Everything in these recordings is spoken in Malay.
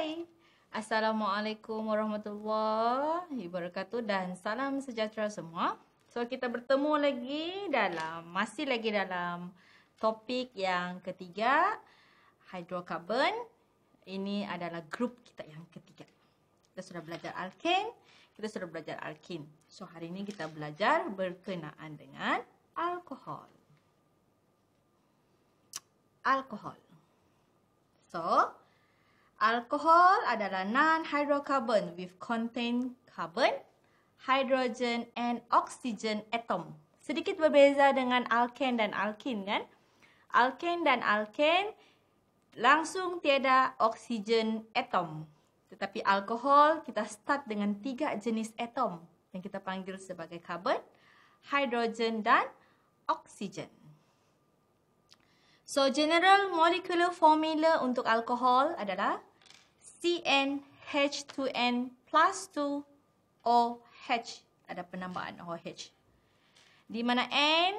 Hai, Assalamualaikum warahmatullahi wabarakatuh dan salam sejahtera semua. So kita bertemu lagi dalam masih lagi dalam topik yang ketiga hidrokarbon. Ini adalah grup kita yang ketiga. Kita sudah belajar alkin, kita sudah belajar alkin. So hari ini kita belajar berkenaan dengan alkohol. Alkohol. So, Alkohol adalah non-hydrocarbon with contain carbon, hydrogen and oxygen atom. Sedikit berbeza dengan alkan dan alkin kan? Alkan dan alken langsung tiada oksigen atom. Tetapi alkohol kita start dengan tiga jenis atom yang kita panggil sebagai carbon, hydrogen dan oksigen. So general molecular formula untuk alkohol adalah CnH2n plus 2 OH ada penambahan OH di mana n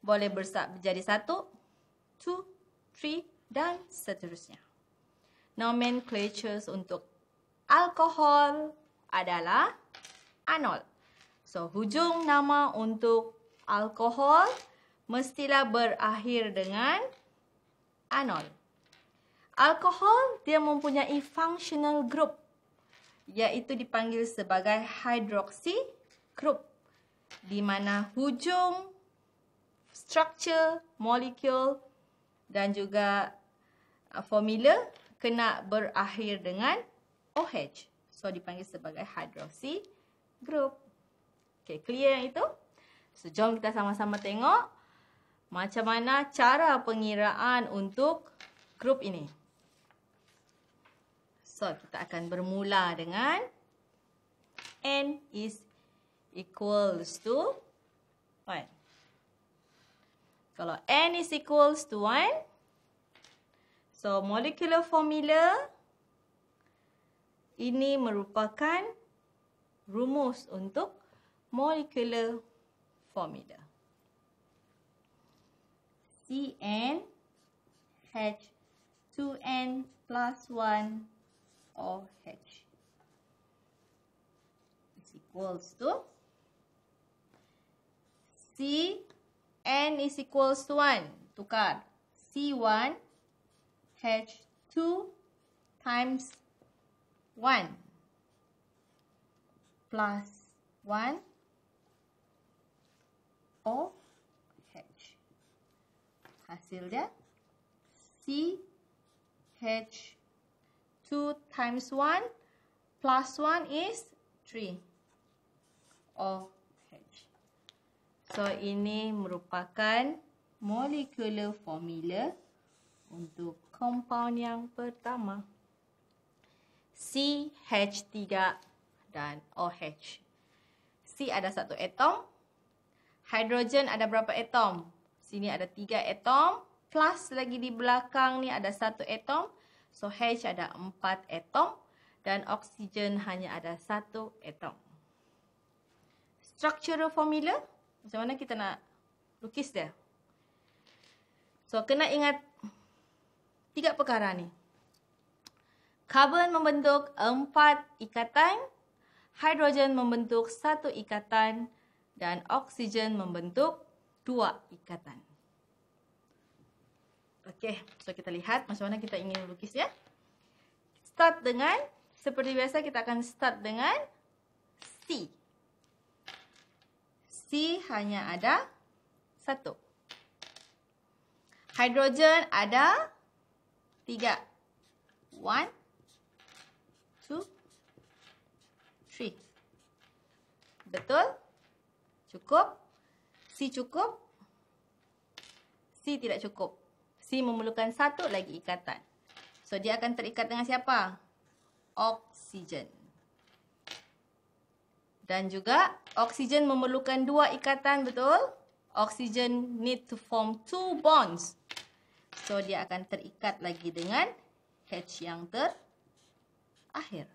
boleh bersa- jadi 1, 2, 3 dan seterusnya. Nomenclatures untuk alkohol adalah anol. So, hujung nama untuk alkohol mestilah berakhir dengan anol. Alkohol dia mempunyai functional group iaitu dipanggil sebagai hydroxy group di mana hujung structure molecule dan juga uh, formula kena berakhir dengan OH. So dipanggil sebagai hydroxy group. Okey, clear yang itu? So jom kita sama-sama tengok macam mana cara pengiraan untuk grup ini. So, kita akan bermula dengan N is equals to 1. Kalau N is equals to 1, so molecular formula ini merupakan rumus untuk molecular formula. CN H2N plus 1 of H is equals to C N is equals to 1 tukar C1 H2 times 1 plus 1 of hasilnya C H 2 times 1 plus 1 is 3 OH. So, ini merupakan molecular formula untuk compound yang pertama. CH3 dan OH. C ada satu atom. Hidrogen ada berapa atom? Sini ada tiga atom. Plus lagi di belakang ni ada satu atom. So H ada 4 atom dan oksigen hanya ada 1 atom. Structural formula, macam mana kita nak lukis dia? So kena ingat tiga perkara ni. Karbon membentuk empat ikatan, hidrogen membentuk satu ikatan dan oksigen membentuk dua ikatan. Okey, so kita lihat macam mana kita ingin melukis ya. Start dengan seperti biasa kita akan start dengan C. C hanya ada satu. Hidrogen ada tiga. One, two, three. Betul? Cukup? C cukup? C tidak cukup. C memerlukan satu lagi ikatan. So, dia akan terikat dengan siapa? Oksigen. Dan juga, oksigen memerlukan dua ikatan, betul? Oksigen need to form two bonds. So, dia akan terikat lagi dengan H yang terakhir.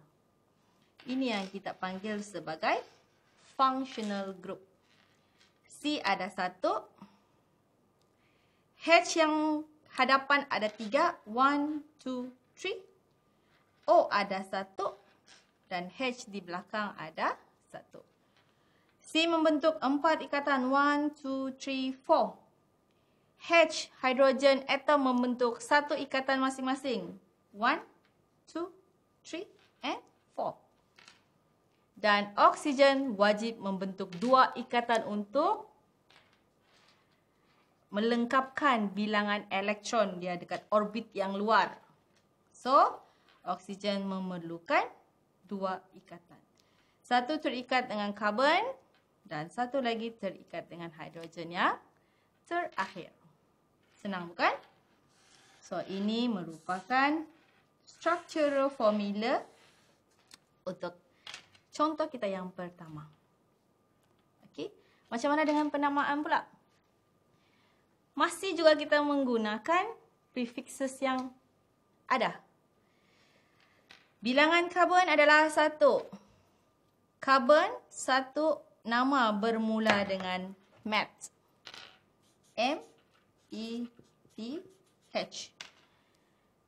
Ini yang kita panggil sebagai functional group. C ada satu. H yang hadapan ada tiga. One, two, three. O ada satu. Dan H di belakang ada satu. C membentuk empat ikatan. One, two, three, four. H, hidrogen, atom membentuk satu ikatan masing-masing. One, two, three, and four. Dan oksigen wajib membentuk dua ikatan untuk melengkapkan bilangan elektron dia dekat orbit yang luar. So, oksigen memerlukan dua ikatan. Satu terikat dengan karbon dan satu lagi terikat dengan hidrogen yang terakhir. Senang bukan? So, ini merupakan structural formula untuk contoh kita yang pertama. Okay, macam mana dengan penamaan pula? masih juga kita menggunakan prefixes yang ada. Bilangan karbon adalah satu. Karbon, satu nama bermula dengan MET. M, E, T, H.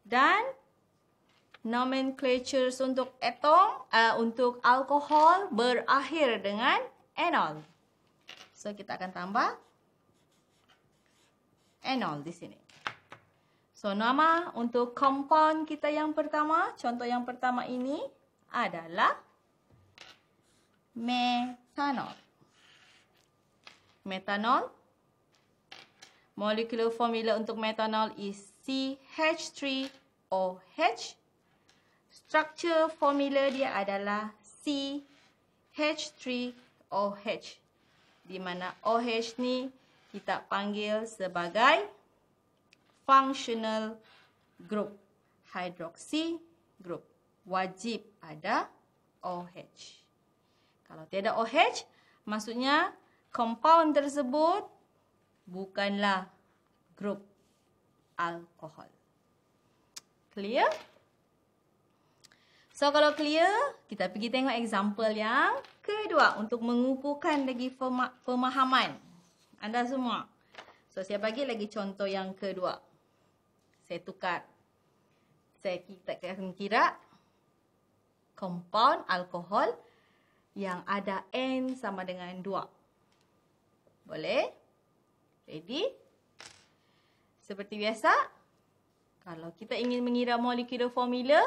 Dan nomenclatures untuk atom, uh, untuk alkohol berakhir dengan enol. So, kita akan tambah and all di sini. So, nama untuk compound kita yang pertama, contoh yang pertama ini adalah metanol. Metanol. Molecular formula untuk metanol is CH3OH. Structure formula dia adalah CH3OH. Di mana OH ni kita panggil sebagai functional group hydroxy group wajib ada OH kalau tiada OH maksudnya compound tersebut bukanlah group alkohol clear so kalau clear kita pergi tengok example yang kedua untuk mengukuhkan lagi pemahaman anda semua. So saya bagi lagi contoh yang kedua. Saya tukar. Saya kita akan kira compound alkohol yang ada N sama dengan 2. Boleh? Ready? Seperti biasa, kalau kita ingin mengira molecular formula,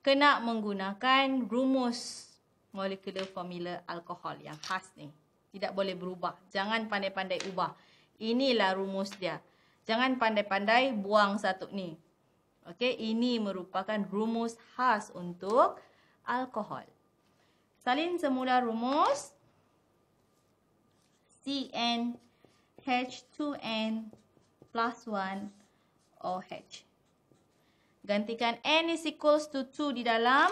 kena menggunakan rumus molecular formula alkohol yang khas ni tidak boleh berubah. Jangan pandai-pandai ubah. Inilah rumus dia. Jangan pandai-pandai buang satu ni. Okey, ini merupakan rumus khas untuk alkohol. Salin semula rumus CnH2n plus 1 OH. Gantikan n is equals to 2 di dalam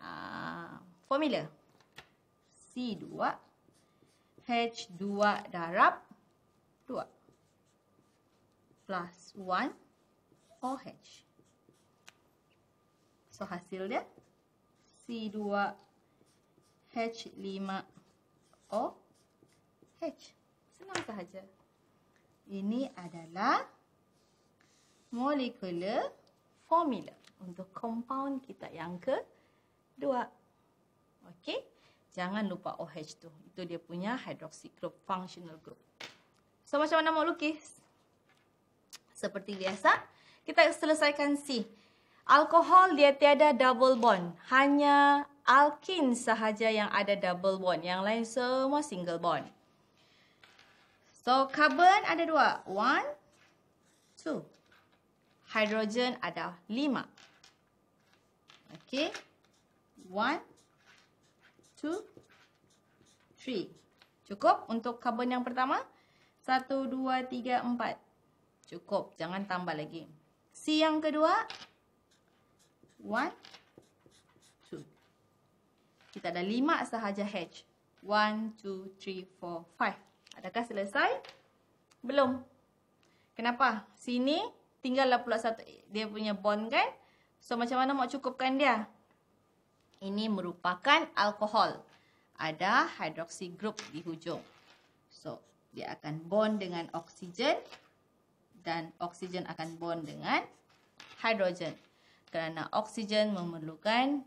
uh, formula. H2 darab 2 plus 1 OH. So hasil dia C2 H5 OH. Senang sahaja. Ini adalah molecular formula untuk compound kita yang ke 2. Okey. Jangan lupa OH tu. Itu dia punya hydroxy group, functional group. So, macam mana mau lukis? Seperti biasa, kita selesaikan C. Alkohol dia tiada double bond. Hanya alkin sahaja yang ada double bond. Yang lain semua single bond. So, carbon ada dua. One, two. Hydrogen ada lima. Okay. One, two, three. Cukup untuk karbon yang pertama? Satu, dua, tiga, empat. Cukup. Jangan tambah lagi. C yang kedua. One, two. Kita ada lima sahaja H. One, two, three, four, five. Adakah selesai? Belum. Kenapa? Sini tinggallah pula satu dia punya bond kan? So macam mana nak cukupkan dia? Ini merupakan alkohol. Ada hidroksi grup di hujung. So, dia akan bond dengan oksigen dan oksigen akan bond dengan hidrogen. Kerana oksigen memerlukan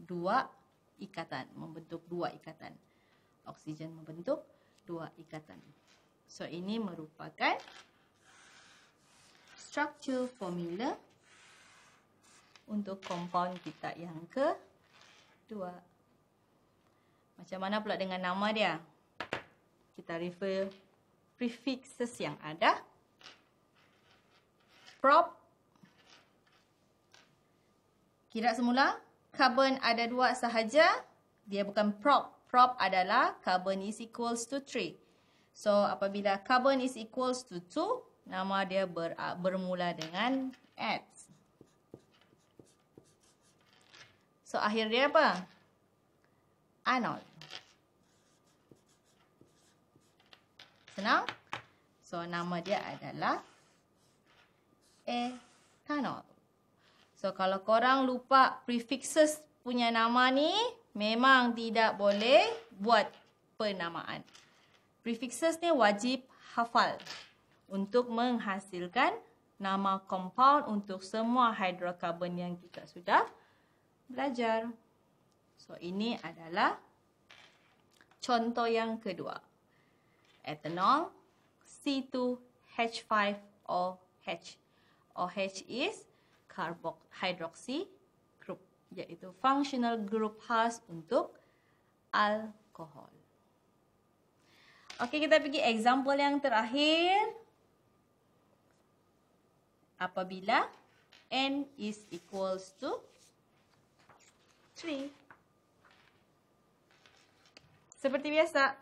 dua ikatan, membentuk dua ikatan. Oksigen membentuk dua ikatan. So, ini merupakan structure formula untuk compound kita yang ke dua. Macam mana pula dengan nama dia? Kita refer prefixes yang ada. Prop. Kira semula, carbon ada dua sahaja. Dia bukan prop. Prop adalah carbon is equals to three. So, apabila carbon is equals to two, nama dia ber, bermula dengan S. So akhir dia apa? Anol. Senang? So nama dia adalah ethanol. So kalau korang lupa prefixes punya nama ni, memang tidak boleh buat penamaan. Prefixes ni wajib hafal untuk menghasilkan nama compound untuk semua hidrokarbon yang kita sudah belajar. So, ini adalah contoh yang kedua. Ethanol C2H5OH. OH is carboxyhydroxy group, iaitu functional group khas untuk alkohol. Okey, kita pergi example yang terakhir. Apabila N is equals to 2. Ni. Seperti biasa.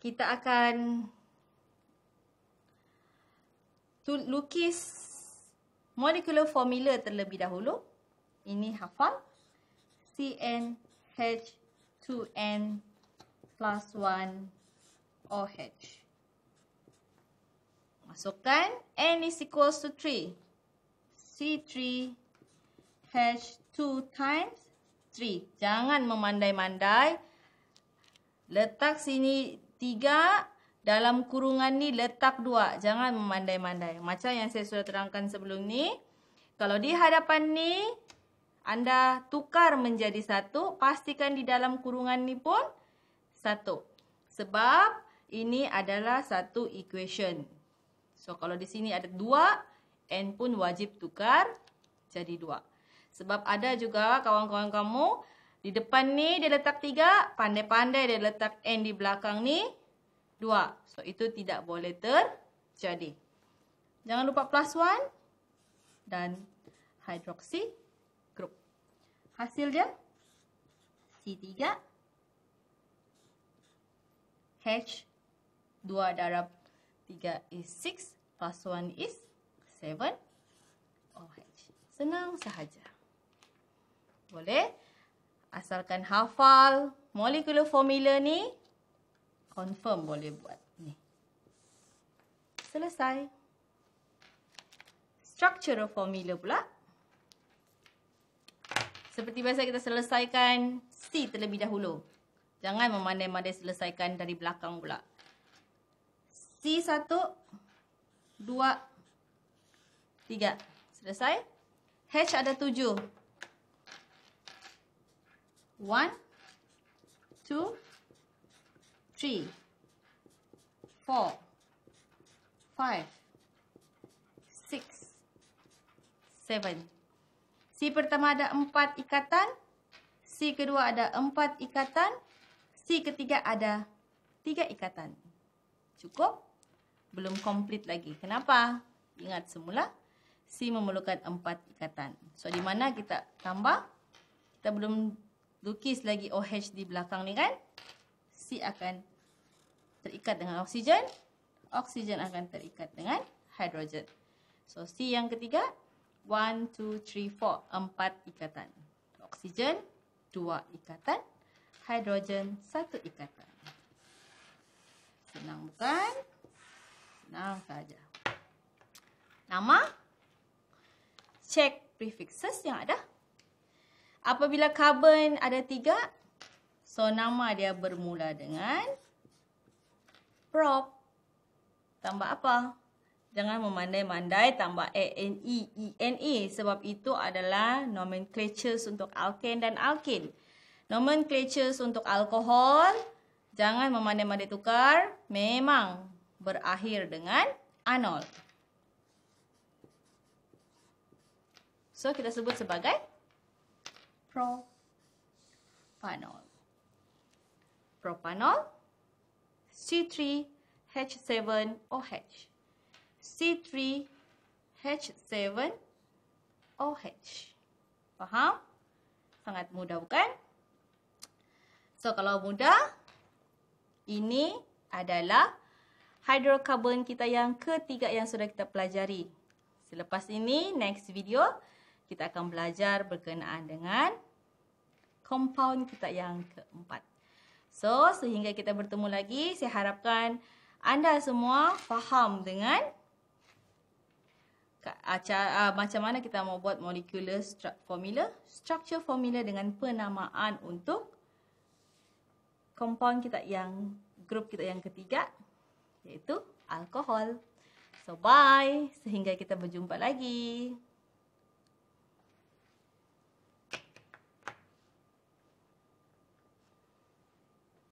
Kita akan lukis molecular formula terlebih dahulu. Ini hafal. CnH2n plus 1 OH. Masukkan n is equals to 3. C3H2 times 3. Jangan memandai-mandai. Letak sini 3. Dalam kurungan ni letak 2. Jangan memandai-mandai. Macam yang saya sudah terangkan sebelum ni. Kalau di hadapan ni, anda tukar menjadi 1. Pastikan di dalam kurungan ni pun 1. Sebab ini adalah satu equation. So, kalau di sini ada 2. N pun wajib tukar jadi 2. Sebab ada juga kawan-kawan kamu di depan ni dia letak 3, pandai-pandai dia letak N di belakang ni 2. So itu tidak boleh terjadi. Jangan lupa plus 1 dan hidroksi group. Hasil dia C3 H 2 darab 3 is 6 plus 1 is Seven, oh Senang sahaja. Boleh? Asalkan hafal molekular formula ni, confirm boleh buat. Ni. Selesai. Structural formula pula. Seperti biasa kita selesaikan C terlebih dahulu. Jangan memandai-mandai selesaikan dari belakang pula. C1, 2, Tiga. Selesai. H ada tujuh. One. Two. Three. Four. Five. Six. Seven. C pertama ada empat ikatan. C kedua ada empat ikatan. C ketiga ada tiga ikatan. Cukup? Belum komplit lagi. Kenapa? Ingat semula. C memerlukan empat ikatan. So, di mana kita tambah? Kita belum lukis lagi OH di belakang ni kan? C akan terikat dengan oksigen. Oksigen akan terikat dengan hidrogen. So, C yang ketiga. One, two, three, four. Empat ikatan. Oksigen, dua ikatan. Hidrogen, satu ikatan. Senang bukan? Senang saja. Nama? Nama? check prefixes yang ada. Apabila carbon ada tiga, so nama dia bermula dengan prop. Tambah apa? Jangan memandai-mandai tambah A-N-E, E-N-E. Sebab itu adalah nomenclatures untuk alkane dan alkin. Nomenclatures untuk alkohol, jangan memandai-mandai tukar, memang berakhir dengan anol. So kita sebut sebagai propanol. Propanol C3H7OH. C3H7OH. Faham? Sangat mudah bukan? So kalau mudah ini adalah hidrokarbon kita yang ketiga yang sudah kita pelajari. Selepas ini next video kita akan belajar berkenaan dengan compound kita yang keempat. So, sehingga kita bertemu lagi, saya harapkan anda semua faham dengan ah, macam mana kita mau buat molecular formula, structure formula dengan penamaan untuk compound kita yang grup kita yang ketiga iaitu alkohol. So, bye. Sehingga kita berjumpa lagi.